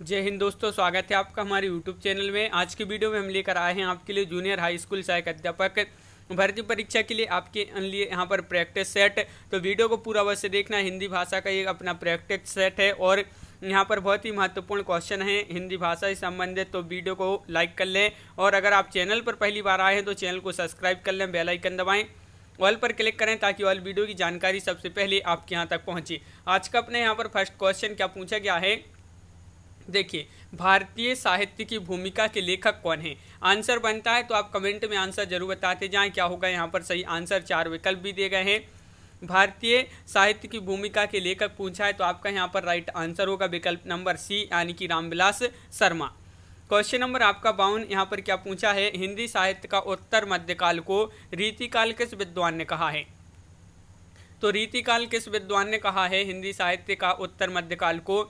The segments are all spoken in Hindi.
जय हिंद दोस्तों स्वागत है आपका हमारे यूट्यूब चैनल में आज की वीडियो में हम लेकर आए हैं आपके लिए जूनियर हाई स्कूल सहायक अध्यापक भर्ती परीक्षा के लिए आपके लिए यहाँ पर प्रैक्टिस सेट तो वीडियो को पूरा अवश्य देखना हिंदी भाषा का ये अपना प्रैक्टिस सेट है और यहाँ पर बहुत ही महत्वपूर्ण क्वेश्चन है हिंदी भाषा से संबंधित तो वीडियो को लाइक कर लें और अगर आप चैनल पर पहली बार आए हैं तो चैनल को सब्सक्राइब कर लें बेलाइकन दबाएँ ऑल पर क्लिक करें ताकि ऑल वीडियो की जानकारी सबसे पहले आपके यहाँ तक पहुँचे आज का अपने यहाँ पर फर्स्ट क्वेश्चन क्या पूछा गया है देखिए भारतीय साहित्य की भूमिका के लेखक कौन है आंसर बनता है तो आप कमेंट में आंसर जरूर बताते जाएं क्या होगा यहाँ पर सही आंसर चार विकल्प भी दिए गए हैं भारतीय साहित्य की भूमिका के लेखक पूछा है तो आपका यहाँ पर राइट आंसर होगा विकल्प नंबर सी यानी कि रामविलास शर्मा क्वेश्चन नंबर आपका बावन यहाँ पर क्या पूछा है हिंदी साहित्य का उत्तर मध्यकाल को रीतिकाल किस विद्वान ने कहा है तो रीतिकाल किस विद्वान ने कहा है हिंदी साहित्य का उत्तर मध्यकाल को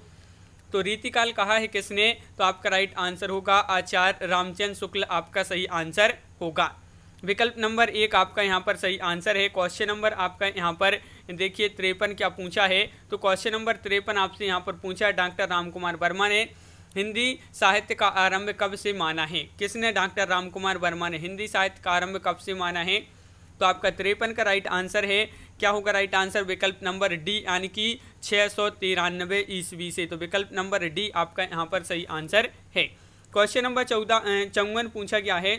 तो रीतिकाल कहा है किसने तो आपका राइट आंसर होगा आचार्य रामचंद शुक्ल आपका सही आंसर होगा विकल्प नंबर एक आपका यहाँ पर सही आंसर है क्वेश्चन नंबर आपका यहाँ पर देखिए त्रेपन क्या पूछा है तो क्वेश्चन नंबर त्रेपन आपसे यहाँ पर पूछा है डॉक्टर राम कुमार वर्मा ने हिंदी साहित्य का आरंभ कब से माना है किसने डॉक्टर राम कुमार वर्मा ने हिंदी साहित्य का आरंभ कब से माना है तो आपका त्रेपन का राइट आंसर है क्या होगा राइट आंसर विकल्प नंबर डी यानी कि छः सौ तिरानबे ईस्वी से तो विकल्प नंबर डी आपका यहाँ पर सही आंसर है क्वेश्चन नंबर चौदह चौवन पूछा गया है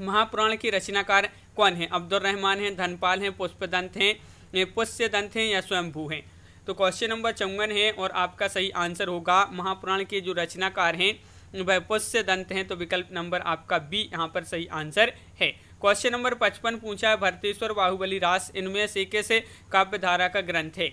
महापुराण के रचनाकार कौन है रहमान हैं धनपाल हैं पुष्पदंत हैं पुष्य दंत हैं या स्वयंभू हैं तो क्वेश्चन नंबर चौवन है और आपका सही आंसर होगा महापुराण के जो रचनाकार हैं वह पुष्य दंत हैं तो विकल्प नंबर आपका बी यहाँ पर सही आंसर है क्वेश्चन नंबर पचपन पूछा है भरतेश्वर बाहुबली रास इनमें से किस काव्य धारा का ग्रंथ है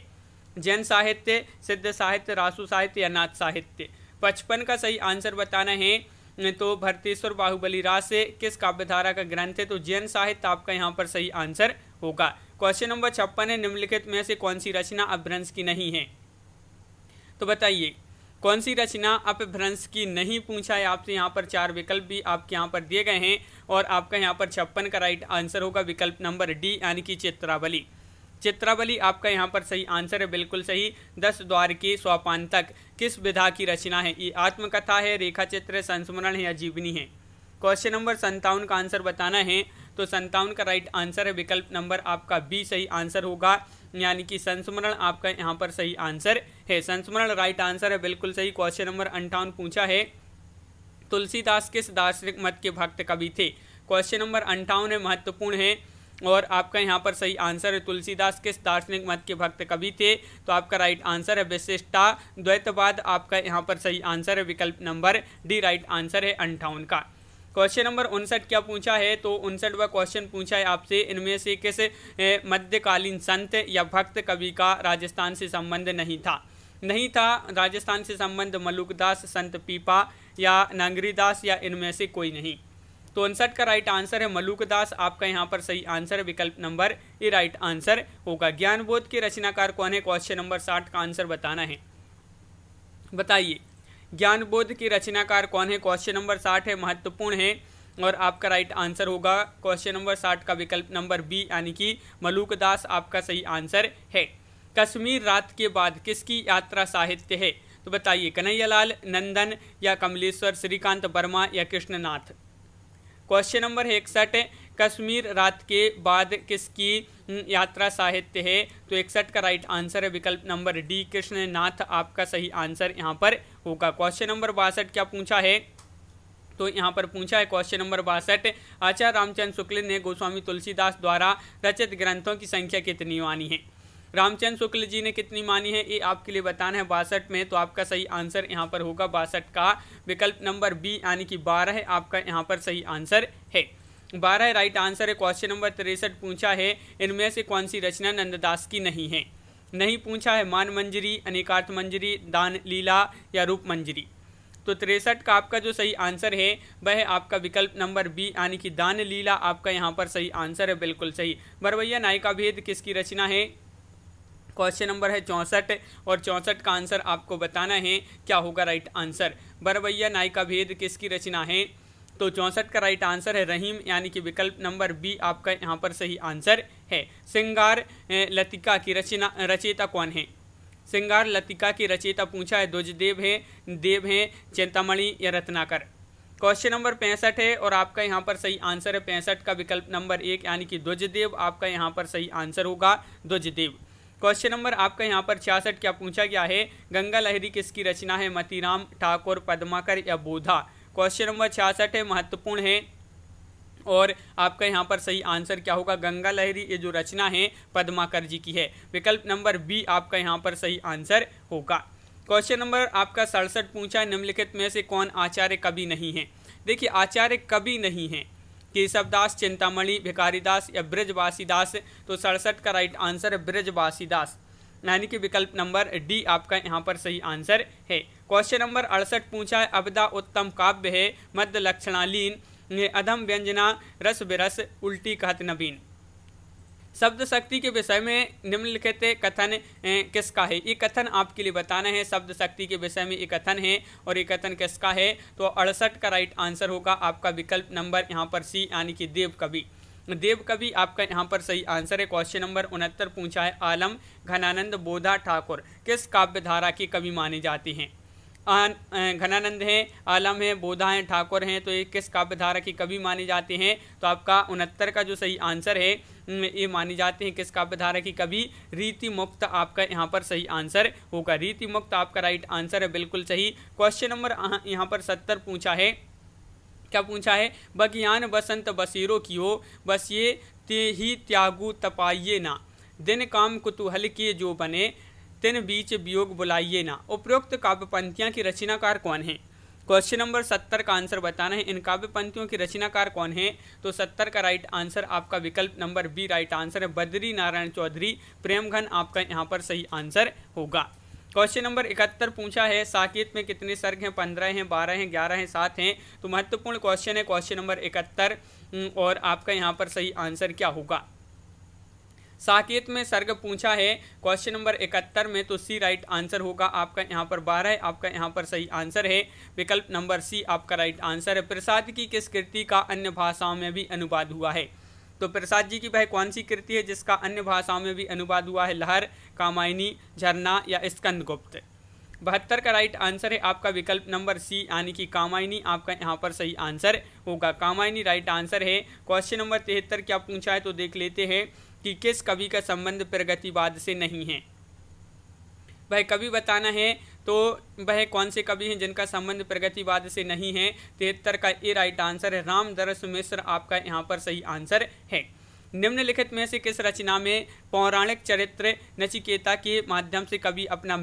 जैन साहित्य सिद्ध साहित्य रासु साहित्य या नाथ साहित्य पचपन का सही आंसर बताना है तो भरतेश्वर बाहुबली रास से किस काव्य धारा का ग्रंथ है तो जैन साहित्य आपका यहाँ पर सही आंसर होगा क्वेश्चन नंबर छप्पन है निम्नलिखित में से कौन सी रचना अभ्रंश की नहीं है तो बताइए कौन सी रचना अपभ्रंश की नहीं पूछा है आपसे यहाँ पर चार विकल्प भी आपके यहाँ पर दिए गए हैं और आपका यहाँ पर छप्पन का राइट आंसर होगा विकल्प नंबर डी यानी कि चित्रावली चित्रावली आपका यहाँ पर सही आंसर है बिल्कुल सही दस द्वार के स्वापान तक किस विधा की रचना है ये आत्मकथा है रेखा चित्र संस्मरण है या जीवनी है क्वेश्चन नंबर संतावन का आंसर बताना है तो संतावन का राइट आंसर है विकल्प नंबर आपका बी सही आंसर होगा यानी कि संस्मरण आपका यहाँ पर सही आंसर है संस्मरण राइट आंसर है बिल्कुल सही क्वेश्चन नंबर अंठावन पूछा है तुलसीदास किस दार्शनिक मत के भक्त कवि थे क्वेश्चन नंबर अंठावन है महत्वपूर्ण है और आपका यहाँ पर सही आंसर है तुलसीदास किस दार्शनिक मत के भक्त कवि थे तो आपका राइट आंसर है विशिष्टा द्वैतवाद आपका यहाँ पर सही आंसर है विकल्प नंबर डी राइट आंसर है अंठावन का क्वेश्चन नंबर उनसठ क्या पूछा है तो उनसठ व क्वेश्चन पूछा है आपसे इनमें से किस मध्यकालीन संत या भक्त कवि का राजस्थान से संबंध नहीं था नहीं था राजस्थान से संबंध मलुकदास संत पीपा या नांगरीदास या इनमें से कोई नहीं तो उनसठ का राइट आंसर है मलुकदास आपका यहाँ पर सही आंसर विकल्प नंबर ये राइट आंसर होगा ज्ञानबोध के रचनाकार कौन है क्वेश्चन नंबर साठ का आंसर बताना है बताइए ज्ञानबोध के रचनाकार कौन है क्वेश्चन नंबर साठ है महत्वपूर्ण है और आपका राइट आंसर होगा क्वेश्चन नंबर साठ का विकल्प नंबर बी यानी कि मलूक दास आपका सही आंसर है कश्मीर रात के बाद किसकी यात्रा साहित्य है तो बताइए कन्हैयालाल नंदन या कमलेश्वर श्रीकांत वर्मा या कृष्णनाथ क्वेश्चन नंबर इकसठ कश्मीर रात के बाद किसकी हम्म, यात्रा साहित्य है तो इकसठ का राइट आंसर है विकल्प नंबर डी कृष्ण नाथ आपका सही आंसर यहाँ पर होगा क्वेश्चन नंबर बासठ क्या पूछा है तो यहाँ पर पूछा है क्वेश्चन नंबर बासठ आचार्य रामचंद्र शुक्ल ने गोस्वामी तुलसीदास द्वारा रचित ग्रंथों की संख्या कितनी मानी है रामचंद्र शुक्ल जी ने कितनी मानी है ये आपके लिए बताना है बासठ में तो आपका सही आंसर यहाँ पर होगा बासठ का विकल्प नंबर बी यानी कि बारह आपका यहाँ पर सही आंसर है बारह राइट आंसर है क्वेश्चन नंबर तिरसठ पूछा है इनमें से कौन सी रचना नंददास की नहीं है नहीं पूछा है मान मंजरी अनेकार्थ मंजरी दान लीला या रूप मंजरी तो तिरसठ का आपका जो सही आंसर है वह है आपका विकल्प नंबर बी यानी कि दान लीला आपका यहाँ पर सही आंसर है बिल्कुल सही बरवैया नायिका भेद किसकी रचना है क्वेश्चन नंबर है चौंसठ और चौंसठ का आंसर आपको बताना है क्या होगा राइट आंसर बरवैया नायिका भेद किसकी रचना है तो चौंसठ का राइट आंसर है रहीम यानी कि विकल्प नंबर बी आपका यहाँ पर सही आंसर है श्रृंगार लतिका की रचना रचयिता कौन है सिंगार लतिका की रचयिता पूछा है ध्वजदेव है देव है चिंतामणि या रत्नाकर क्वेश्चन नंबर पैंसठ है और आपका यहाँ पर सही आंसर है पैंसठ का विकल्प नंबर एक यानी कि ध्वजदेव आपका यहाँ पर सही आंसर होगा ध्वजदेव क्वेश्चन नंबर आपका यहाँ पर छियासठ क्या पूछा गया है गंगा लहरी किसकी रचना है मतीराम ठाकुर पद्माकर या बोधा क्वेश्चन नंबर छियासठ है महत्वपूर्ण है और आपका यहाँ पर सही आंसर क्या होगा गंगा लहरी ये जो रचना है पद्माकर जी की है विकल्प नंबर बी आपका यहाँ पर सही आंसर होगा क्वेश्चन नंबर आपका सड़सठ पूछा है निम्नलिखित में से कौन आचार्य कभी नहीं है देखिए आचार्य कभी नहीं है केशवदास चिंतामणि भिकारीदास या ब्रजवासीदास तो सड़सठ का राइट आंसर है ब्रजवासीदास यानी कि विकल्प नंबर डी आपका यहाँ पर सही आंसर है क्वेश्चन नंबर अड़सठ पूछा है अबदा उत्तम काव्य है मध्य लक्षणालीन अधम व्यंजना रस बिरस उल्टी कहत नवीन शब्द शक्ति के विषय में निम्नलिखित कथन किसका है ये कथन आपके लिए बताना है शब्द शक्ति के विषय में ये कथन है और ये कथन किसका है तो अड़सठ का राइट आंसर होगा आपका विकल्प नंबर यहाँ पर सी यानी कि देव कवि देव कवि आपका यहाँ पर सही आंसर है क्वेश्चन नंबर उनहत्तर पूछा है आलम घनानंद बोधा ठाकुर किस काव्य धारा के कवि माने जाते हैं घनानंद हैं आलम हैं बोधा हैं ठाकुर हैं तो ये किस काव्य धारा के कवि माने जाते हैं तो आपका उनहत्तर का जो सही आंसर है ये माने जाते हैं किस काव्य धारा की कवि रीति मुक्त आपका यहाँ पर सही आंसर होगा रीति मुक्त आपका राइट आंसर है बिल्कुल सही क्वेश्चन नंबर यहाँ पर सत्तर पूछा है क्या पूछा है बगियान बसंत बसीरो की हो बस ये ते ही त्यागू तपाइए ना दिन काम कुतूहल के जो बने तिन बीच वियोग बुलाइए ना उपरोक्त काव्य पंक्तियाँ की रचनाकार कौन है क्वेश्चन नंबर सत्तर का आंसर बताना है इन काव्य पंक्तियों रचनाकार कौन है तो सत्तर का राइट आंसर आपका विकल्प नंबर बी राइट आंसर है बद्री नारायण चौधरी प्रेमघन आपका यहाँ पर सही आंसर होगा क्वेश्चन नंबर इकहत्तर पूछा है साकेत में कितने सर्ग हैं पंद्रह हैं बारह हैं ग्यारह हैं सात हैं तो महत्वपूर्ण क्वेश्चन है क्वेश्चन नंबर इकहत्तर हम्म, और आपका यहाँ पर सही आंसर क्या होगा साकेत में सर्ग पूछा है क्वेश्चन नंबर इकहत्तर में तो सी राइट आंसर होगा आपका यहाँ पर बारह है आपका यहाँ पर सही आंसर है विकल्प नंबर सी आपका राइट आंसर है प्रसाद की किस कृति का अन्य भाषाओं में भी अनुवाद हुआ है तो प्रसाद जी की वह कौन सी कृति है जिसका अन्य भाषाओं में भी अनुवाद हुआ है लहर कामायनी झरना या स्कंदगुप्त बहत्तर का राइट आंसर है आपका विकल्प नंबर सी यानी कि कामायनी आपका यहाँ पर सही आंसर होगा कामायनी राइट आंसर है क्वेश्चन नंबर तिहत्तर क्या पूछा है तो देख लेते हैं कि किस कवि का संबंध प्रगतिवाद से नहीं है वह कवि बताना है तो वह कौन से कवि हैं जिनका संबंध प्रगतिवाद से नहीं है तिहत्तर का ए राइट आंसर है रामदर्श मिश्र आपका यहाँ पर सही आंसर है निम्नलिखित में से किस रचना में पौराणिक चरित्र नचिकेता के माध्यम से कवि अपना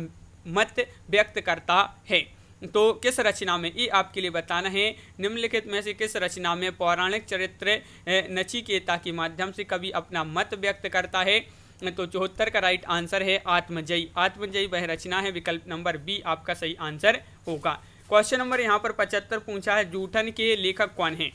मत व्यक्त करता है तो किस रचना में ये आपके लिए बताना है निम्नलिखित में से किस रचना में पौराणिक चरित्र नचिकेता के माध्यम से कवि अपना मत व्यक्त करता है तो चौहत्तर का राइट आंसर है आत्मजयी आत्मजयी वह रचना है विकल्प नंबर बी आपका सही आंसर होगा क्वेश्चन नंबर यहाँ पर पचहत्तर पूछा है जूठन के लेखक कौन है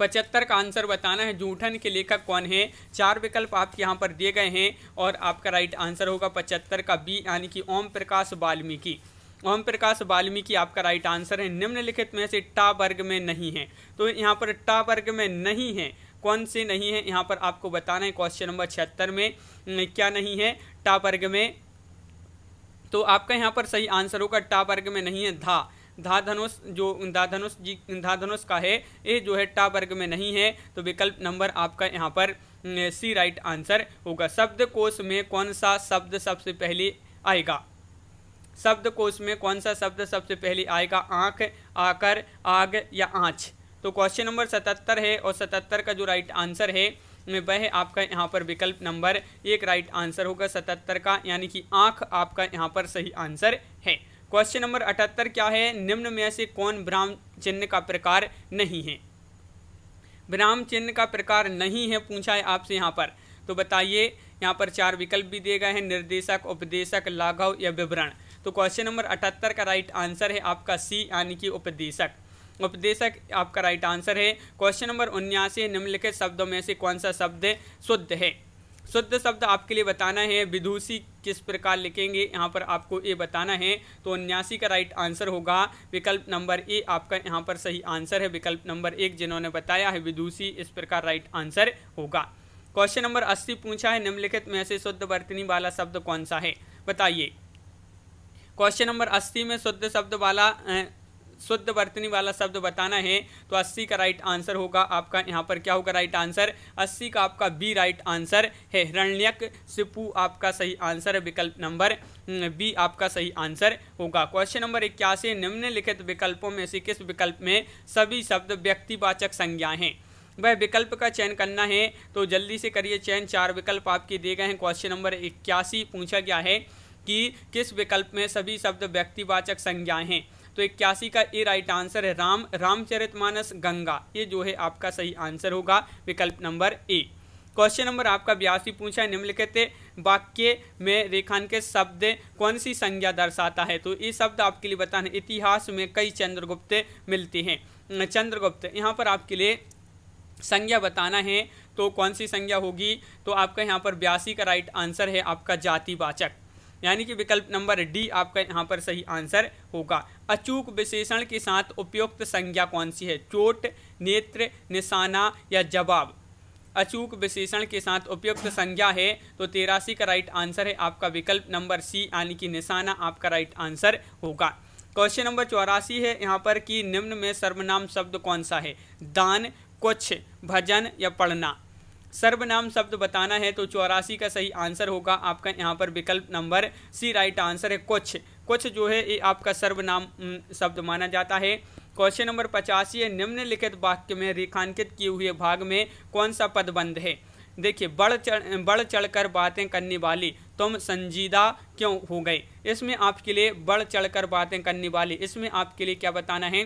पचहत्तर का आंसर बताना है जूठन के लेखक कौन है चार विकल्प आपके यहाँ पर दिए गए हैं और आपका राइट आंसर होगा पचहत्तर का बी यानी कि ओम प्रकाश वाल्मीकि ओम प्रकाश वाल्मीकि आपका राइट आंसर है निम्नलिखित में से टा वर्ग में नहीं है तो यहाँ पर टा वर्ग में नहीं है कौन से नहीं है यहाँ पर आपको बताना है क्वेश्चन नंबर छिहत्तर में क्या नहीं है टाप अर्ग में तो आपका यहाँ पर सही आंसर होगा टाप अर्ग में नहीं है धा धा धनुष जो धा धनुष जी धा धनुष का है ये जो है टाप अर्ग में नहीं है तो विकल्प नंबर आपका यहाँ पर सी राइट आंसर होगा शब्द कोश में कौन सा शब्द सबसे पहले आएगा शब्द कोश में कौन सा शब्द सबसे पहले आएगा आँख आकर आग या आँच तो क्वेश्चन नंबर सतहत्तर है और सतहत्तर का जो राइट आंसर है वह आपका यहाँ पर विकल्प नंबर एक राइट आंसर होगा सतहत्तर का यानी कि आँख आपका यहाँ पर सही आंसर है क्वेश्चन नंबर अठहत्तर क्या है निम्न में से कौन ब्राह्म चिन्ह का प्रकार नहीं है भ्राम चिन्ह का प्रकार नहीं है पूछा है आपसे यहाँ पर तो बताइए यहाँ पर चार विकल्प भी दिए गए हैं निर्देशक उपदेशक लाघव या विवरण तो क्वेश्चन नंबर अठहत्तर का राइट आंसर है आपका सी यानी कि उपदेशक उपदेशक आपका राइट आंसर है क्वेश्चन नंबर उन्यासी निम्नलिखित शब्दों में से कौन सा शब्द शुद्ध है शुद्ध शब्द आपके लिए बताना है विदुषी किस प्रकार लिखेंगे यहाँ पर आपको ये बताना है तो उन्यासी का राइट आंसर होगा विकल्प नंबर ए आपका यहाँ पर सही आंसर है विकल्प नंबर एक जिन्होंने बताया है विदुषी इस प्रकार राइट आंसर होगा क्वेश्चन नंबर अस्सी पूछा है निम्नलिखित में से शुद्ध वर्तनी वाला शब्द कौन सा है बताइए क्वेश्चन नंबर अस्सी में शुद्ध शब्द वाला शुद्ध वर्तनी वाला शब्द बताना है तो अस्सी का राइट आंसर होगा आपका यहाँ पर क्या होगा राइट आंसर अस्सी का आपका बी राइट आंसर है हिरण्यक सिपू आपका सही आंसर है विकल्प नंबर बी हम्म, आपका सही आंसर होगा क्वेश्चन नंबर इक्यासी निम्नलिखित विकल्पों में से किस विकल्प में सभी शब्द व्यक्तिवाचक संज्ञा हैं वह विकल्प का चयन करना है तो जल्दी से करिए चयन चार विकल्प आपके दिए गए हैं क्वेश्चन नंबर इक्यासी पूछा गया है कि किस विकल्प में सभी शब्द व्यक्तिवाचक संज्ञा हैं तो इक्यासी का ये राइट आंसर है राम रामचरितमानस गंगा ये जो है आपका सही आंसर होगा विकल्प नंबर ए क्वेश्चन नंबर आपका बयासी पूछा है निम्नलिखित वाक्य में रेखांकित शब्द कौन सी संज्ञा दर्शाता है तो ये शब्द आपके लिए बताना इतिहास में कई चंद्रगुप्त मिलते हैं चंद्रगुप्त यहाँ पर आपके लिए संज्ञा बताना है तो कौन सी संज्ञा होगी तो आपका यहाँ पर बयासी का राइट आंसर है आपका जातिवाचक यानी कि विकल्प नंबर डी आपका यहाँ पर सही आंसर होगा अचूक विशेषण के साथ उपयुक्त संज्ञा कौन सी है चोट नेत्र निशाना या जवाब अचूक विशेषण के साथ उपयुक्त संज्ञा है तो तेरासी का राइट आंसर है आपका विकल्प नंबर सी यानी कि निशाना आपका राइट आंसर होगा क्वेश्चन नंबर चौरासी है यहाँ पर कि निम्न में सर्वनाम शब्द कौन सा है दान कुछ भजन या पढ़ना सर्वनाम शब्द बताना है तो चौरासी का सही आंसर होगा आपका यहाँ पर विकल्प नंबर सी राइट आंसर है कुछ कुछ जो है ये आपका सर्वनाम शब्द माना जाता है क्वेश्चन नंबर पचासी है निम्नलिखित वाक्य में रेखांकित किए हुए भाग में कौन सा पद बंद है देखिए बढ़ चढ़ बढ़ चढ़कर बातें करने वाली तुम संजीदा क्यों हो गए इसमें आपके लिए बढ़ चढ़कर बातें करने वाली इसमें आपके लिए क्या बताना है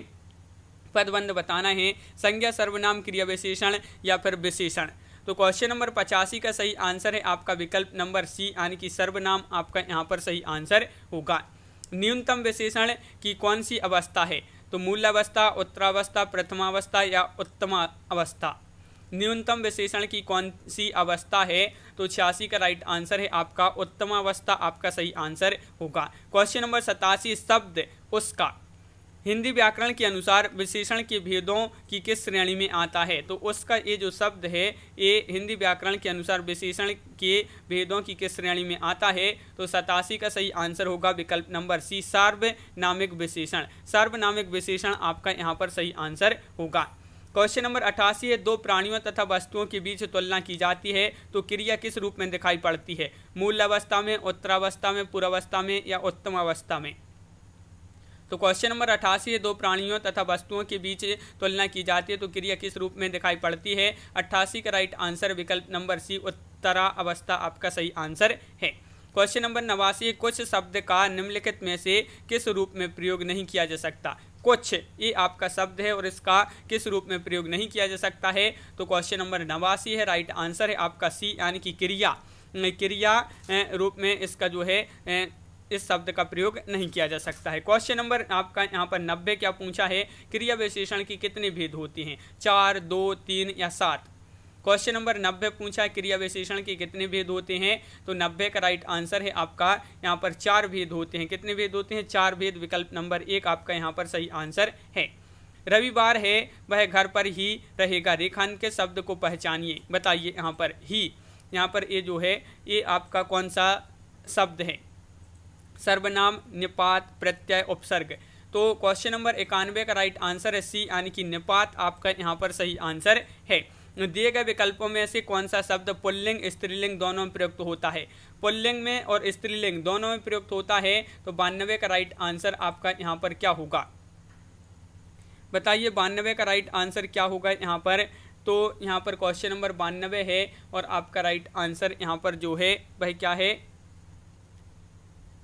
पदबंध बताना है संज्ञा सर्वनाम क्रिया विशेषण या फिर विशेषण तो क्वेश्चन नंबर पचासी का सही आंसर है आपका विकल्प नंबर सी यानी कि सर्वनाम आपका यहाँ पर सही आंसर होगा न्यूनतम विशेषण की कौन सी अवस्था है तो मूल अवस्था उत्तरावस्था प्रथमावस्था या उत्तम अवस्था न्यूनतम विशेषण की कौन सी अवस्था है तो छियासी का राइट आंसर है आपका उत्तम अवस्था आपका सही आंसर होगा क्वेश्चन नंबर सतासी शब्द उसका हिंदी व्याकरण के अनुसार विशेषण के भेदों की किस श्रेणी में आता है तो उसका ये जो शब्द है ये हिंदी व्याकरण के अनुसार विशेषण के भेदों की किस श्रेणी में आता है तो सतासी का सही आंसर होगा विकल्प नंबर सी सार्वनामिक विशेषण सार्वनामिक विशेषण आपका यहाँ पर सही आंसर होगा क्वेश्चन नंबर अठासी है दो प्राणियों तथा वस्तुओं के बीच तुलना की जाती है तो क्रिया किस रूप में दिखाई पड़ती है मूल अवस्था में उत्तरावस्था में पूर्वावस्था में या उत्तम अवस्था में तो क्वेश्चन नंबर अट्ठासी है दो प्राणियों तथा वस्तुओं के बीच तुलना की जाती है तो क्रिया किस रूप में दिखाई पड़ती है अट्ठासी का राइट आंसर विकल्प नंबर सी उत्तरा अवस्था आपका सही आंसर है क्वेश्चन नंबर नवासी कुछ शब्द का निम्नलिखित में से किस रूप में प्रयोग नहीं किया जा सकता कुछ ये आपका शब्द है और इसका किस रूप में प्रयोग नहीं किया जा सकता है तो क्वेश्चन नंबर नवासी है राइट आंसर है आपका सी यानी कि क्रिया क्रिया रूप में इसका जो है इस शब्द का प्रयोग नहीं किया जा सकता है क्वेश्चन नंबर आपका यहाँ पर नब्बे क्या पूछा है क्रिया विशेषण की कितने भेद होती हैं चार दो तीन या सात क्वेश्चन नंबर नब्बे पूछा है क्रिया विशेषण के कितने भेद होते हैं तो नब्बे का राइट आंसर है आपका यहाँ पर चार भेद होते हैं कितने भेद होते हैं चार भेद विकल्प नंबर एक आपका यहाँ पर सही आंसर है रविवार है वह घर पर ही रहेगा रेखांत के शब्द को पहचानिए बताइए यहाँ पर ही यहाँ पर ये जो है ये आपका कौन सा शब्द है सर्वनाम निपात प्रत्यय उपसर्ग तो क्वेश्चन नंबर इक्यानवे का राइट आंसर है सी यानी कि निपात आपका यहाँ पर सही आंसर है दिए गए विकल्पों में से कौन सा शब्द पुल्लिंग स्त्रीलिंग दोनों में प्रयुक्त होता है पुल्लिंग में और स्त्रीलिंग दोनों में प्रयुक्त होता है तो बानवे का राइट आंसर आपका यहाँ पर क्या होगा बताइए बानवे का राइट आंसर क्या होगा यहाँ पर तो यहाँ पर क्वेश्चन नंबर बानवे है और आपका राइट आंसर यहाँ पर जो है वह क्या है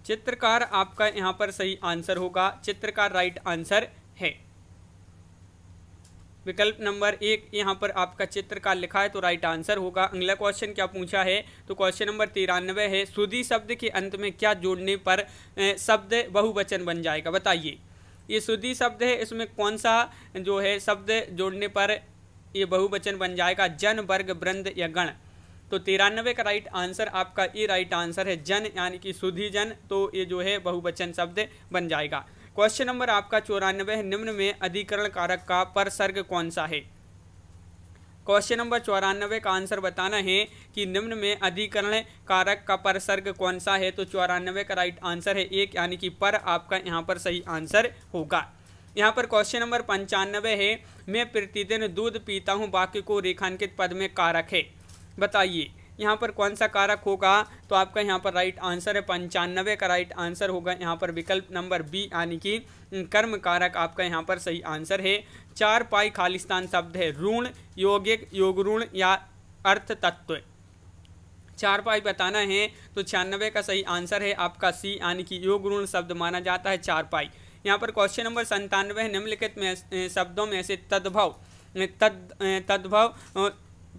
चित्रकार आपका यहाँ पर सही आंसर होगा चित्रकार राइट आंसर है विकल्प नंबर एक यहाँ पर आपका चित्रकार लिखा है तो राइट आंसर होगा अगला क्वेश्चन क्या पूछा है तो क्वेश्चन नंबर तिरानवे है सुधी शब्द के अंत में क्या जोड़ने पर शब्द बहुवचन बन जाएगा बताइए ये सुधी शब्द है इसमें कौन सा जो है शब्द जोड़ने पर ये बहुवचन बन जाएगा जन वर्ग वृंद या गण तो तिरानवे का राइट आंसर आपका ये राइट आंसर है जन यानी कि सुधी जन तो ये जो है बहुवचन शब्द बन जाएगा क्वेश्चन नंबर आपका चौरानवे है निम्न में अधिकरण कारक का परसर्ग कौन सा है क्वेश्चन नंबर चौरानवे का आंसर बताना है कि निम्न में अधिकरण कारक का परसर्ग कौन सा है तो चौरानवे का राइट आंसर है एक यानी कि पर आपका यहाँ पर सही आंसर होगा यहाँ पर क्वेश्चन नंबर पंचानवे है मैं प्रतिदिन दूध पीता हूँ बाकी को रेखांकित पद में कारक है बताइए यहाँ पर कौन सा कारक होगा तो आपका यहाँ पर राइट आंसर है पंचानवे का राइट आंसर होगा यहाँ पर विकल्प नंबर बी यानी कि कर्म कारक आपका यहाँ पर सही आंसर है चार पाई खालिस्तान शब्द है ऋण योगिक योग ऋण या अर्थ तत्व चार पाई बताना है तो छियानवे का सही आंसर है आपका सी यानी कि योग ऋण शब्द माना जाता है चार पाई यहाँ पर क्वेश्चन नंबर संतानवे निम्नलिखित में शब्दों में से तद्भव तद तद्भव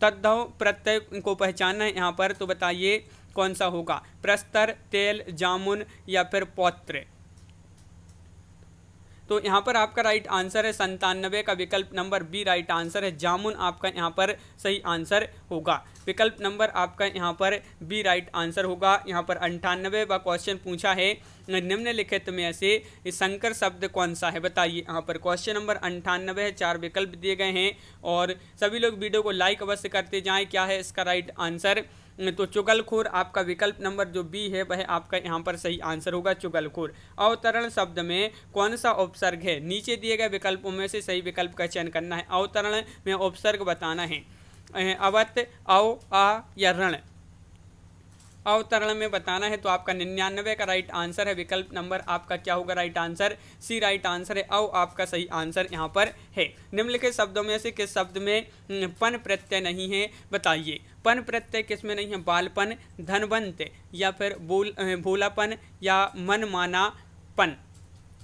तद्धव प्रत्यय को पहचानना है यहाँ पर तो बताइए कौन सा होगा प्रस्तर तेल जामुन या फिर पौत्र तो यहाँ पर आपका राइट आंसर है संतानवे का विकल्प नंबर बी राइट आंसर है जामुन आपका यहाँ पर सही आंसर होगा विकल्प नंबर आपका यहाँ पर बी राइट आंसर होगा यहाँ पर अंठानवे व क्वेश्चन पूछा है निम्नलिखित में से संकर शब्द कौन सा है बताइए यहाँ पर क्वेश्चन नंबर अंठानवे है चार विकल्प दिए गए हैं और सभी लोग वीडियो को लाइक अवश्य करते जाएँ क्या है इसका राइट आंसर तो चुगलखोर आपका विकल्प नंबर जो बी है वह आपका यहाँ पर सही आंसर होगा चुगलखोर अवतरण शब्द में कौन सा उपसर्ग है नीचे दिए गए विकल्पों में से सही विकल्प का चयन करना है अवतरण में उपसर्ग बताना है अवत अव आ या रण अवतरण में बताना है तो आपका निन्यानवे का राइट आंसर है विकल्प नंबर आपका क्या होगा right answer C right answer है अव आपका सही आंसर यहाँ पर है निम्नलिखित शब्दों में से किस शब्द में हम्म, पन प्रत्यय नहीं है बताइए पन प्रत्यय किस में नहीं है बालपन धनवंत या फिर बोल भोलापन या मनमानापन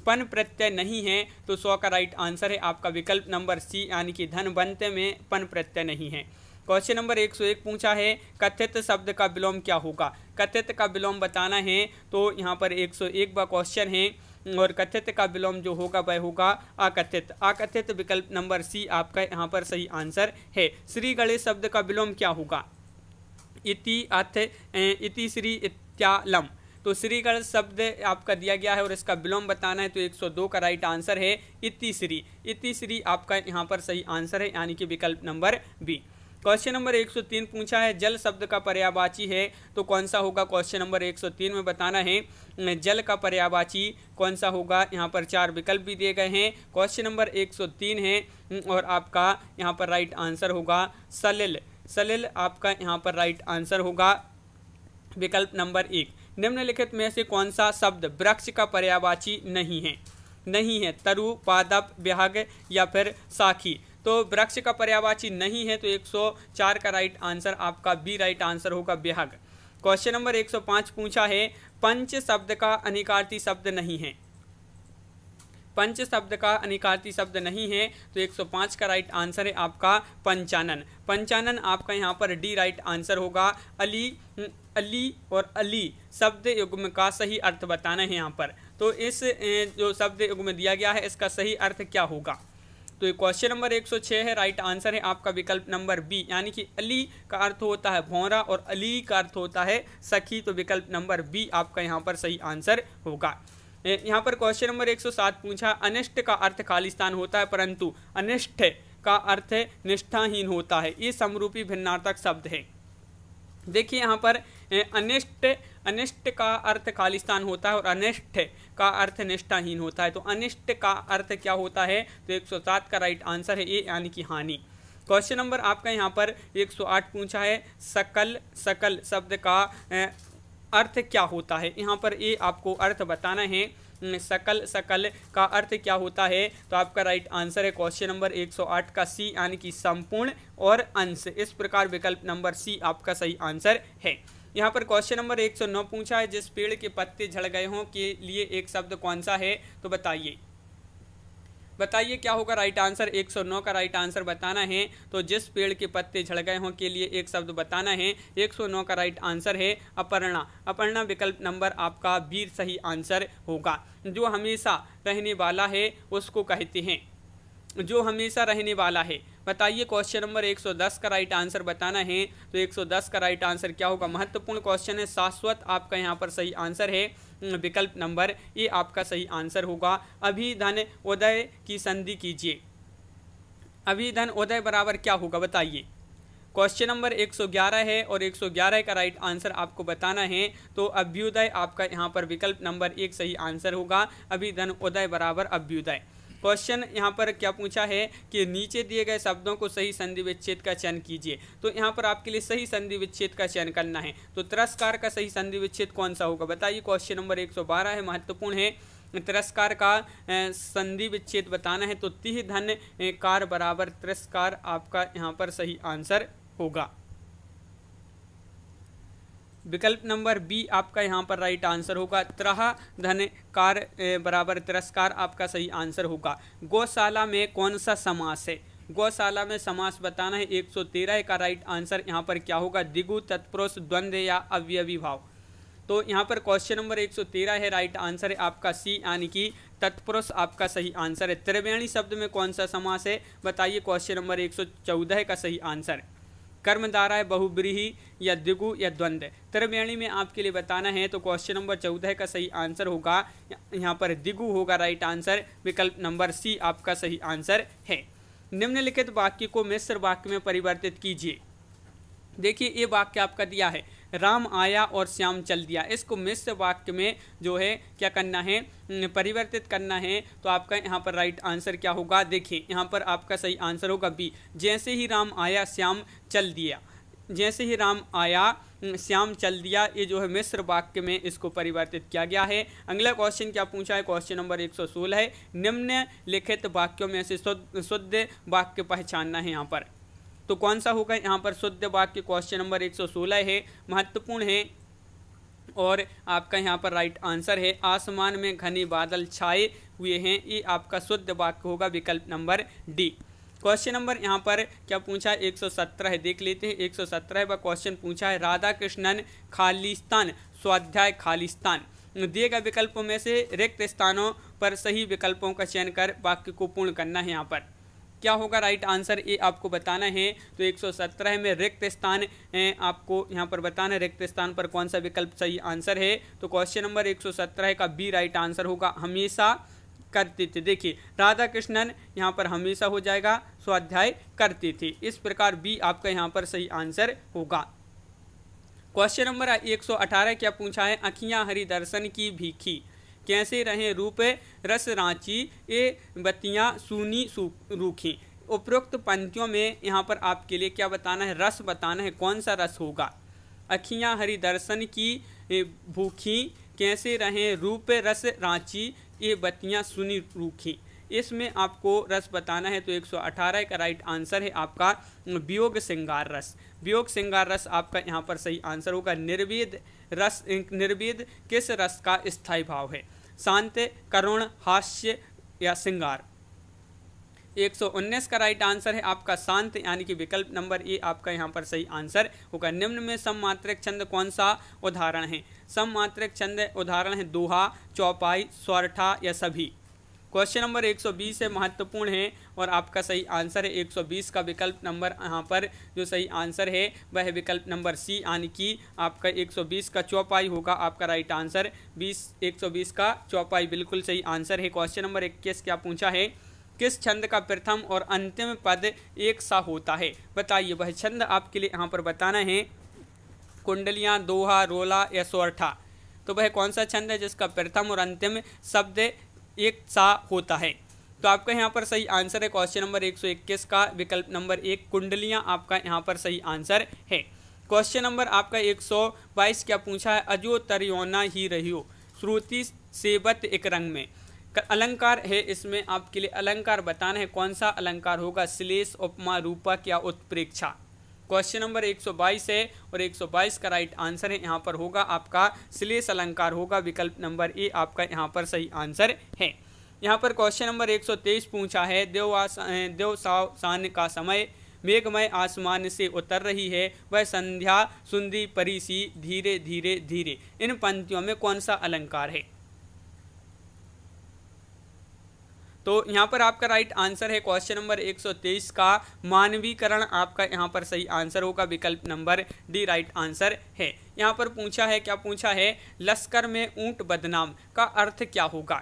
पन प्रत्यय नहीं है तो सौ का राइट आंसर है आपका विकल्प नंबर सी यानी कि धनवंत में पन प्रत्यय नहीं है क्वेश्चन नंबर एक सौ एक पूछा है कथित शब्द का विलोम क्या होगा कथित का विलोम बताना है तो यहाँ पर एक सौ एक का क्वेश्चन है और कथित का विलोम जो होगा वह होगा अकथित अकथित विकल्प नंबर सी आपका यहाँ पर सही आंसर है श्री गणेश शब्द का विलोम क्या होगा इति अथ इति श्री इत्यालम तो श्रीगढ़ शब्द आपका दिया गया है और इसका विलोम बताना है तो 102 का राइट आंसर है इति श्री इति श्री आपका यहाँ पर सही आंसर है यानी कि विकल्प नंबर बी क्वेश्चन नंबर 103 पूछा है जल शब्द का पर्यावाची है तो कौन सा होगा क्वेश्चन नंबर 103 में बताना है जल का पर्यावाची कौन सा होगा यहाँ पर चार विकल्प भी दिए गए हैं क्वेश्चन नंबर 103 है और आपका यहाँ पर राइट आंसर होगा सलिल सलिल आपका यहाँ पर राइट आंसर होगा विकल्प नंबर एक निम्नलिखित में से कौन सा शब्द वृक्ष का पर्यावाची नहीं है नहीं है तरु पादप विहग या फिर साखी तो वृक्ष का पर्यावाची नहीं है तो 104 का राइट आंसर आपका बी राइट आंसर होगा बेहद क्वेश्चन नंबर 105 पूछा है पंच शब्द का अनिकारती शब्द नहीं है पंच शब्द का अनिकारती शब्द नहीं है तो 105 का राइट आंसर है आपका पंचानन पंचानन आपका यहाँ पर डी राइट आंसर होगा अली हम्म, अली और अली शब्द युग्म का सही अर्थ बताना है यहाँ पर तो इस जो शब्द युग्म दिया गया है इसका सही अर्थ क्या होगा तो क्वेश्चन नंबर 106 है राइट आंसर है आपका विकल्प नंबर बी यानी कि अली का अर्थ होता है भौरा और अली का अर्थ होता है सखी तो विकल्प नंबर बी आपका यहाँ पर सही आंसर होगा यहाँ पर क्वेश्चन नंबर 107 पूछा अनिष्ट का अर्थ खालिस्तान होता है परंतु अनिष्ट का अर्थ निष्ठाहीन होता है ये समरूपी भिन्नार्थक शब्द है देखिए यहाँ पर अनिष्ट अनिष्ट का अर्थ खालिस्तान होता है और अनिष्ट का अर्थ निष्ठाहीन होता है तो अनिष्ट का अर्थ क्या होता है तो 107 का राइट आंसर है ए यानी कि हानि क्वेश्चन नंबर आपका यहाँ पर 108 पूछा है सकल सकल शब्द का अर्थ क्या होता है यहाँ पर ए आपको अर्थ बताना है सकल सकल का अर्थ क्या होता है तो आपका राइट आंसर है क्वेश्चन नंबर 108 का सी यानी कि संपूर्ण और अंश इस प्रकार विकल्प नंबर सी आपका सही आंसर है यहाँ पर क्वेश्चन नंबर 109 पूछा है जिस पेड़ के पत्ते झड़ गए हों के लिए एक शब्द कौन सा है तो बताइए बताइए क्या होगा राइट आंसर 109 का राइट आंसर बताना है तो जिस पेड़ के पत्ते झड़ गए हों के लिए एक शब्द बताना है 109 का राइट आंसर है अपर्णा अपर्णा विकल्प नंबर आपका बी सही आंसर होगा जो हमेशा रहने वाला है उसको कहते हैं जो हमेशा रहने वाला है बताइए क्वेश्चन नंबर 110 का राइट आंसर बताना है तो 110 का राइट आंसर क्या होगा महत्वपूर्ण क्वेश्चन है शाश्वत आपका यहाँ पर सही आंसर है हम्म, विकल्प नंबर ये आपका सही आंसर होगा अभी धन उदय की संधि कीजिए अभी धन उदय बराबर क्या होगा बताइए क्वेश्चन नंबर 111 है और 111 का राइट आंसर आपको बताना है तो अभ्युदय आपका यहाँ पर विकल्प नंबर एक सही आंसर होगा अभी धन उदय बराबर अभ्युदय क्वेश्चन यहाँ पर क्या पूछा है कि नीचे दिए गए शब्दों को सही संधि विच्छेद का चयन कीजिए तो यहाँ पर आपके लिए सही संधि विच्छेद का चयन करना है तो तिरस्कार का सही संधि विच्छेद कौन सा होगा बताइए क्वेश्चन नंबर एक है महत्वपूर्ण है तिरस्कार का संधि विच्छेद बताना है तो तिह धन कार बराबर तिरस्कार आपका यहाँ पर सही आंसर होगा विकल्प नंबर बी आपका यहाँ पर राइट आंसर होगा त्रह धन कार बराबर तिरस्कार आपका सही आंसर होगा गौशाला में कौन सा समास है गौशाला में समास बताना है 113 का राइट आंसर यहाँ पर क्या होगा दिगु तत्पुरुष द्वंद्व या अव्यवी भाव तो यहाँ पर क्वेश्चन नंबर 113 है राइट आंसर है आपका सी यानी कि तत्पुरुष आपका सही आंसर है त्रिवेणी शब्द में कौन सा समास है बताइए क्वेश्चन नंबर 114 का सही आंसर है कर्मधारा है बहुब्रीही या द्विगु या द्वंद्व त्रिवेणी में आपके लिए बताना है तो क्वेश्चन नंबर चौदह का सही आंसर होगा यहाँ पर द्विगु होगा राइट आंसर विकल्प नंबर सी आपका सही आंसर है निम्नलिखित वाक्य को मिश्र वाक्य में परिवर्तित कीजिए देखिए ये वाक्य आपका दिया है राम आया और श्याम चल दिया इसको मिश्र वाक्य में जो है क्या करना है परिवर्तित करना है तो आपका यहाँ पर राइट आंसर क्या होगा देखिए यहाँ पर आपका सही आंसर होगा बी जैसे ही राम आया श्याम चल दिया जैसे ही राम आया श्याम चल दिया ये जो है मिश्र वाक्य में इसको परिवर्तित किया गया है अगला क्वेश्चन क्या पूछा है क्वेश्चन नंबर 116 है निम्न लिखित वाक्यों में से शुद्ध वाक्य पहचानना है यहाँ पर तो कौन सा होगा यहाँ पर शुद्ध वाक्य क्वेश्चन नंबर 116 है महत्वपूर्ण है और आपका यहाँ पर राइट आंसर है आसमान में घने बादल छाए हुए हैं ये आपका शुद्ध वाक्य होगा विकल्प नंबर डी क्वेश्चन नंबर यहाँ पर क्या पूछा है सत्रह है देख लेते हैं एक सत्रह व क्वेश्चन पूछा है राधा कृष्णन खालिस्तान स्वाध्याय खालिस्तान दिए गए विकल्पों में से रिक्त स्थानों पर सही विकल्पों का चयन कर वाक्य को पूर्ण करना है यहाँ पर क्या होगा राइट आंसर ये आपको बताना है तो 117 में रिक्त स्थान आपको यहाँ पर बताना है रिक्त स्थान पर कौन सा विकल्प सही आंसर है तो क्वेश्चन नंबर 117 का बी राइट आंसर होगा हमेशा करती थी देखिए राधा कृष्णन यहाँ पर हमेशा हो जाएगा स्वाध्याय करती थी इस प्रकार बी आपका यहाँ पर सही आंसर होगा क्वेश्चन नंबर 118 क्या पूछा है अखियाँ हरिदर्शन की भीखी कैसे रहें रूप रस रांची ये बत्तियाँ सूनी रूखी उपरोक्त पंक्तियों में यहाँ पर आपके लिए क्या बताना है रस बताना है कौन सा रस होगा अखियाँ हरिदर्शन की भूखी कैसे रहें रूप रस रांची ये बत्तियाँ सुनी रूखी इसमें आपको रस बताना है तो 118 का राइट आंसर है आपका वियोग श्रृंगार रस वियोग श्रृंगार रस आपका यहाँ पर सही आंसर होगा निर्वेद रस निर्वेद किस रस का स्थायी भाव है शांत करुण हास्य या श्रृंगार एक का राइट आंसर है आपका शांत यानी कि विकल्प नंबर ए आपका यहाँ पर सही आंसर होगा निम्न में मात्रिक छंद कौन सा उदाहरण है सममात्रिक छंद उदाहरण है दोहा चौपाई स्वरठा या सभी क्वेश्चन नंबर 120 है महत्वपूर्ण है और आपका सही आंसर है 120 का विकल्प नंबर यहाँ पर जो सही आंसर है वह विकल्प नंबर सी यानी कि आपका 120 का चौपाई होगा आपका राइट आंसर 20 120 का चौपाई बिल्कुल सही आंसर है क्वेश्चन नंबर इक्कीस क्या पूछा है किस छंद का प्रथम और अंतिम पद एक सा होता है बताइए वह छंद आपके लिए यहाँ पर बताना है कुंडलियाँ दोहा रोला या सोरठा तो वह कौन सा छंद है जिसका प्रथम और अंतिम शब्द एक सा होता है तो आपका यहाँ पर सही आंसर है क्वेश्चन नंबर 121 का विकल्प नंबर एक कुंडलियाँ आपका यहाँ पर सही आंसर है क्वेश्चन नंबर आपका 122 क्या पूछा है अजो तरियोना ही रहियो श्रुति सेबत एक रंग में अलंकार है इसमें आपके लिए अलंकार बताना है कौन सा अलंकार होगा श्लेष उपमा रूपा क्या उत्प्रेक्षा क्वेश्चन नंबर 122 है और 122 का राइट आंसर है यहाँ पर होगा आपका श्लेष अलंकार होगा विकल्प नंबर ए आपका यहाँ पर सही आंसर है यहाँ पर क्वेश्चन नंबर 123 पूछा है देववास देव सावसान का समय मेघमय आसमान से उतर रही है वह संध्या सुंदी परिसी धीरे धीरे धीरे इन पंक्तियों में कौन सा अलंकार है तो यहाँ पर आपका राइट आंसर है क्वेश्चन नंबर 123 का मानवीकरण आपका यहाँ पर सही आंसर होगा विकल्प नंबर डी राइट आंसर है यहाँ पर पूछा है क्या पूछा है लश्कर में ऊँट बदनाम का अर्थ क्या होगा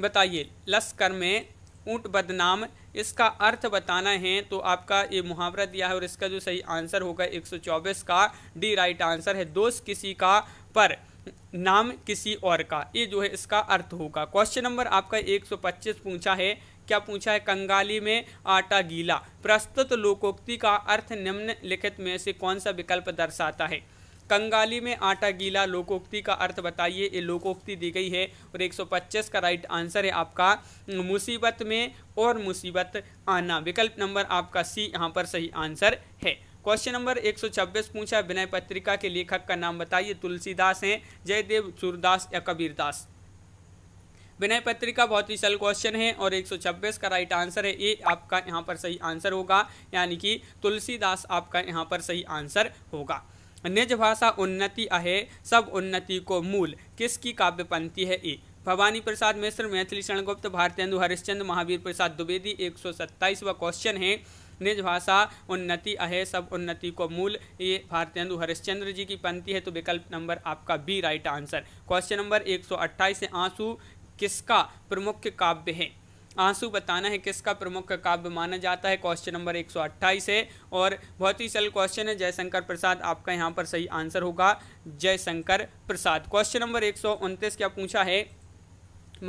बताइए लश्कर में ऊँट बदनाम इसका अर्थ बताना है तो आपका ये मुहावरा दिया है और इसका जो सही आंसर होगा 124 का डी राइट आंसर है दोष किसी का पर नाम किसी और का ये जो है इसका अर्थ होगा क्वेश्चन नंबर आपका 125 पूछा है क्या पूछा है कंगाली में आटा गीला प्रस्तुत लोकोक्ति का अर्थ निम्न लिखित में से कौन सा विकल्प दर्शाता है कंगाली में आटा गीला लोकोक्ति का अर्थ बताइए ये लोकोक्ति दी गई है और 125 का राइट आंसर है आपका मुसीबत में और मुसीबत आना विकल्प नंबर आपका सी यहाँ पर सही आंसर है क्वेश्चन नंबर 126 पूछा विनय पत्रिका के लेखक का नाम बताइए तुलसीदास हैं जयदेव सूरदास या कबीरदास विनय पत्रिका बहुत ही सरल क्वेश्चन है और 126 का राइट आंसर है ये आपका यहाँ पर सही आंसर होगा यानी कि तुलसीदास आपका यहाँ पर सही आंसर होगा निज भाषा उन्नति अहे सब उन्नति को मूल किसकी काव्य पंक्ति है ए भवानी प्रसाद मिश्र मैथिली शरणगुप्त भारतेंदु हरिश्चंद्र महावीर प्रसाद द्विवेदी एक सौ क्वेश्चन है निज भाषा उन्नति अहे सब उन्नति को मूल ये भारतेंदु हरिश्चंद्र जी की पंक्ति है तो विकल्प नंबर आपका B right answer question number एक से आंसू किसका प्रमुख काव्य है आंसू बताना है किसका प्रमुख काव्य माना जाता है क्वेश्चन नंबर एक है और बहुत ही सरल क्वेश्चन है जयशंकर प्रसाद आपका यहाँ पर सही आंसर होगा जयशंकर प्रसाद क्वेश्चन नंबर एक क्या पूछा है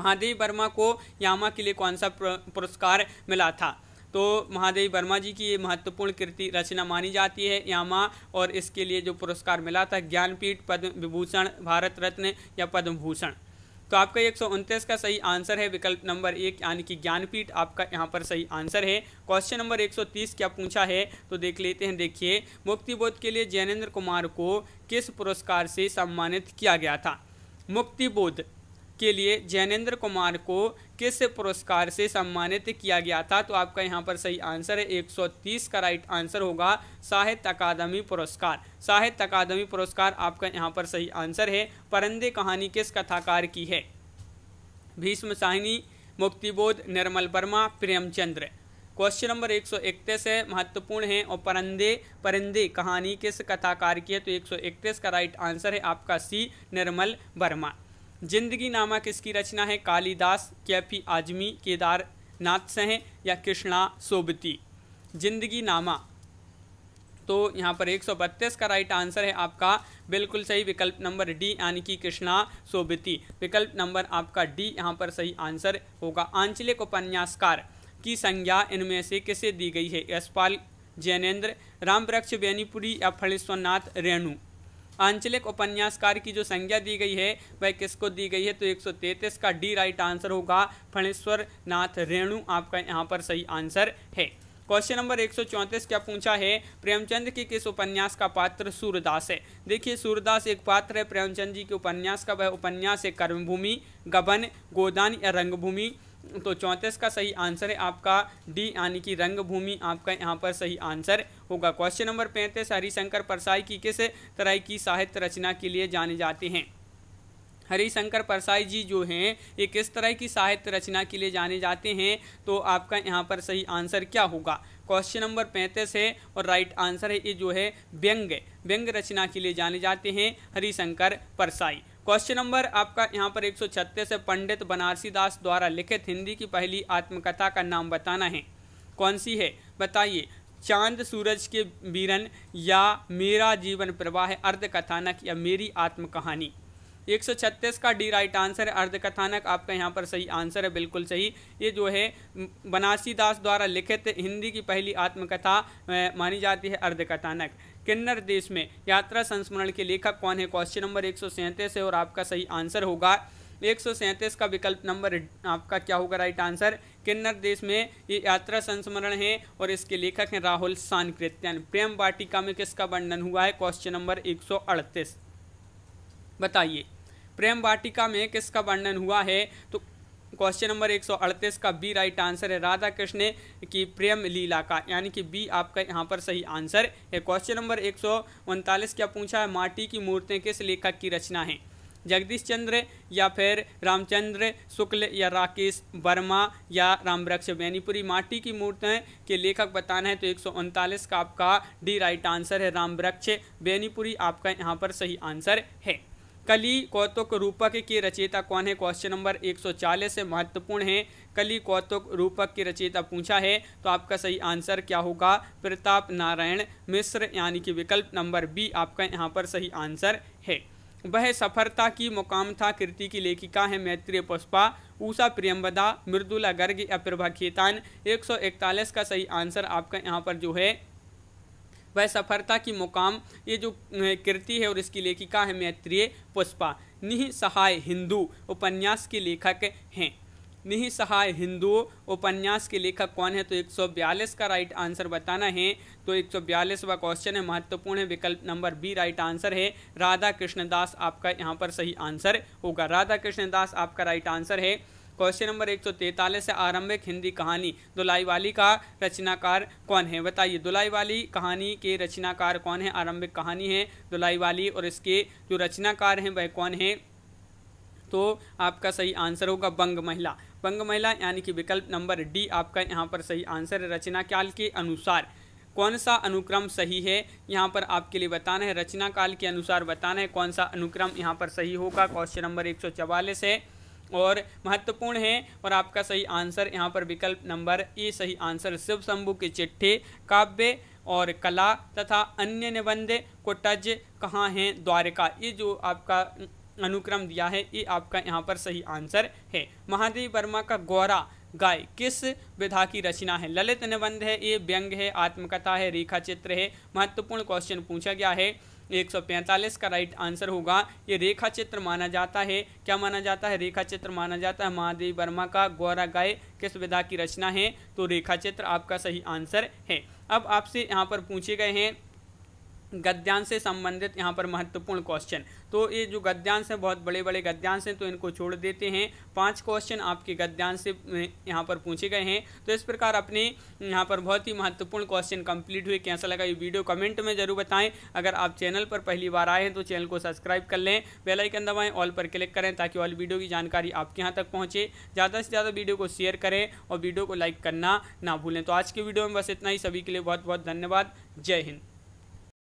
महादेव वर्मा को यामा के लिए कौन सा पुरस्कार मिला था तो महादेवी वर्मा जी की ये महत्वपूर्ण कृति रचना मानी जाती है यामा और इसके लिए जो पुरस्कार मिला था ज्ञानपीठ पद्म विभूषण भारत रत्न या पद्म भूषण तो आपका एक सौ उनतीस का सही आंसर है विकल्प नंबर एक यानी कि ज्ञानपीठ आपका यहाँ पर सही आंसर है क्वेश्चन नंबर एक सौ तीस क्या पूछा है तो देख लेते हैं देखिए मुक्तिबोध के लिए जैनेन्द्र कुमार को किस पुरस्कार से सम्मानित किया गया था मुक्तिबोध के लिए जैनेन्द्र कुमार को किस पुरस्कार से सम्मानित किया गया था तो आपका यहाँ पर सही आंसर है 130 का राइट आंसर होगा साहित्य अकादमी पुरस्कार साहित्य अकादमी पुरस्कार आपका यहाँ पर सही आंसर है परंदे कहानी किस कथाकार की है भीष्म साहिनी मुक्तिबोध निर्मल वर्मा प्रेमचंद्र क्वेश्चन नंबर 131 है महत्वपूर्ण है और परंदे परिंदे कहानी किस कथाकार की है तो 131 का राइट आंसर है आपका सी निर्मल वर्मा जिंदगी नामक इसकी रचना है कालिदास कैफी आजमी केदार नाथ या कृष्णा सोबती जिंदगी नामा तो यहाँ पर 132 का राइट आंसर है आपका बिल्कुल सही विकल्प नंबर डी यानी कि कृष्णा सोबती विकल्प नंबर आपका डी यहाँ पर सही आंसर होगा आंचलिक उपन्यासकार की संज्ञा इनमें से किसे दी गई है यशपाल जैनेन्द्र रामवृक्ष बेनीपुरी या फलेश्वरनाथ रेणु आंचलिक उपन्यासकार की जो संज्ञा दी गई है वह किसको दी गई है तो 133 का डी राइट आंसर होगा फणेश्वर नाथ रेणु आपका यहाँ पर सही आंसर है क्वेश्चन नंबर 134 क्या पूछा है प्रेमचंद के किस उपन्यास का पात्र सूरदास है देखिए सूरदास एक पात्र है प्रेमचंद जी के उपन्यास का वह उपन्यास है कर्मभूमि गबन गोदान या रंगभूमि तो चौंतीस का सही आंसर है आपका डी यानी कि रंगभूमि आपका यहाँ पर सही आंसर होगा क्वेश्चन नंबर पैंतीस हरिशंकर परसाई की किस तरह की साहित्य रचना के लिए जाने जाते हैं हरिशंकर परसाई जी जो हैं ये किस तरह की साहित्य रचना के लिए जाने जाते हैं तो आपका यहाँ पर सही आंसर क्या होगा क्वेश्चन नंबर पैंतीस है और राइट आंसर है ये जो है व्यंग व्यंग रचना के लिए जाने जाते हैं हरिशंकर परसाई क्वेश्चन नंबर आपका यहाँ पर एक है पंडित बनारसी दास द्वारा लिखित हिंदी की पहली आत्मकथा का नाम बताना है कौन सी है बताइए चांद सूरज के बीरन या मेरा जीवन प्रवाह अर्धकथानक या मेरी आत्म कहानी 136 का डी राइट आंसर है अर्धकथानक आपका यहाँ पर सही आंसर है बिल्कुल सही ये जो है बनासी दास द्वारा लिखित हिंदी की पहली आत्मकथा मानी जाती है अर्धकथानक किन्नर देश में यात्रा संस्मरण के लेखक कौन है क्वेश्चन नंबर एक है और आपका सही आंसर होगा एक का विकल्प नंबर आपका क्या होगा राइट आंसर किन्नर देश में ये यात्रा संस्मरण है और इसके लेखक हैं राहुल सानकृत्यन प्रेम वाटिका में किसका वर्णन हुआ है क्वेश्चन नंबर एक बताइए प्रेम वाटिका में किसका वर्णन हुआ है तो क्वेश्चन नंबर 138 का बी राइट आंसर है राधा कृष्ण की प्रेम लीला का यानी कि बी आपका यहाँ पर सही आंसर है क्वेश्चन नंबर एक क्या पूछा है माटी की मूर्तें किस लेखक की रचना है जगदीश चंद्र या फिर रामचंद्र शुक्ल या राकेश वर्मा या रामवृक्ष मैनीपुरी माटी की मूर्तें के लेखक बताना है तो एक का आपका डी राइट आंसर है रामवृक्ष बैनीपुरी आपका यहाँ पर सही आंसर है कली कौतुक रूपक की रचयिता कौन है क्वेश्चन नंबर 140 से महत्वपूर्ण है कली कौतुक रूपक की रचयिता पूछा है तो आपका सही आंसर क्या होगा प्रताप नारायण मिश्र यानी कि विकल्प नंबर बी आपका यहाँ पर सही आंसर है वह सफरता की मुकाम था कृति की लेखिका है मैत्रीय पुष्पा ऊषा प्रियम्बदा मृदुला गर्ग या प्रभा खेतान एक का सही आंसर आपका यहाँ पर जो है वह सफलता की मुकाम ये जो कृति है और इसकी लेखिका है मैत्रीय पुष्पा निसहाय हिंदू उपन्यास के लेखक हैं निसहाय हिंदू उपन्यास के लेखक कौन है तो 142 का राइट आंसर बताना है तो 142वां क्वेश्चन है महत्वपूर्ण है विकल्प नंबर बी राइट आंसर है राधा कृष्णदास आपका यहाँ पर सही आंसर होगा राधा कृष्णदास आपका राइट आंसर है क्वेश्चन नंबर एक सौ तैतालीस है आरंभिक हिंदी कहानी दुलाई वाली का रचनाकार कौन है बताइए दुलाई वाली कहानी के रचनाकार कौन है आरंभिक कहानी है दुलाई वाली और इसके जो रचनाकार हैं वह कौन है तो आपका सही आंसर होगा बंग महिला बंग महिला यानी कि विकल्प नंबर डी आपका यहाँ पर सही आंसर है रचनाकाल के अनुसार कौन सा अनुक्रम सही है यहाँ पर आपके लिए बताना है रचना काल के अनुसार बताना है कौन सा अनुक्रम यहाँ पर सही होगा क्वेश्चन नंबर एक सौ है और महत्वपूर्ण है और आपका सही आंसर यहाँ पर विकल्प नंबर ई सही आंसर शिव शंभु की चिट्ठी काव्य और कला तथा अन्य निबंध कोटज कहाँ हैं द्वारिका ये जो आपका अनुक्रम दिया है ये आपका यहाँ पर सही आंसर है महादेव वर्मा का गौरा गाय किस विधा की रचना है ललित निबंध है ये व्यंग है आत्मकथा है रेखा चित्र है महत्वपूर्ण क्वेश्चन पूछा गया है 145 का राइट आंसर होगा ये रेखा चित्र माना जाता है क्या माना जाता है रेखा चित्र माना जाता है महादेव वर्मा का गौरा गाय किस विधा की रचना है तो रेखा चित्र आपका सही आंसर है अब आपसे यहाँ पर पूछे गए हैं गद्यांश से संबंधित यहाँ पर महत्वपूर्ण क्वेश्चन तो ये जो गद्यांश हैं बहुत बड़े बड़े गद्यांश हैं तो इनको छोड़ देते हैं पांच क्वेश्चन आपके गद्यांश से यहाँ पर पूछे गए हैं तो इस प्रकार अपने यहाँ पर बहुत ही महत्वपूर्ण क्वेश्चन कंप्लीट हुए कैसा लगा ये वीडियो कमेंट में जरूर बताएं अगर आप चैनल पर पहली बार आए हैं तो चैनल को सब्सक्राइब कर लें बेलाइकन दबाएँ ऑल पर क्लिक करें ताकि ऑल वीडियो की जानकारी आपके यहाँ तक पहुँचे ज़्यादा से ज़्यादा वीडियो को शेयर करें और वीडियो को लाइक करना ना भूलें तो आज के वीडियो में बस इतना ही सभी के लिए बहुत बहुत धन्यवाद जय हिंद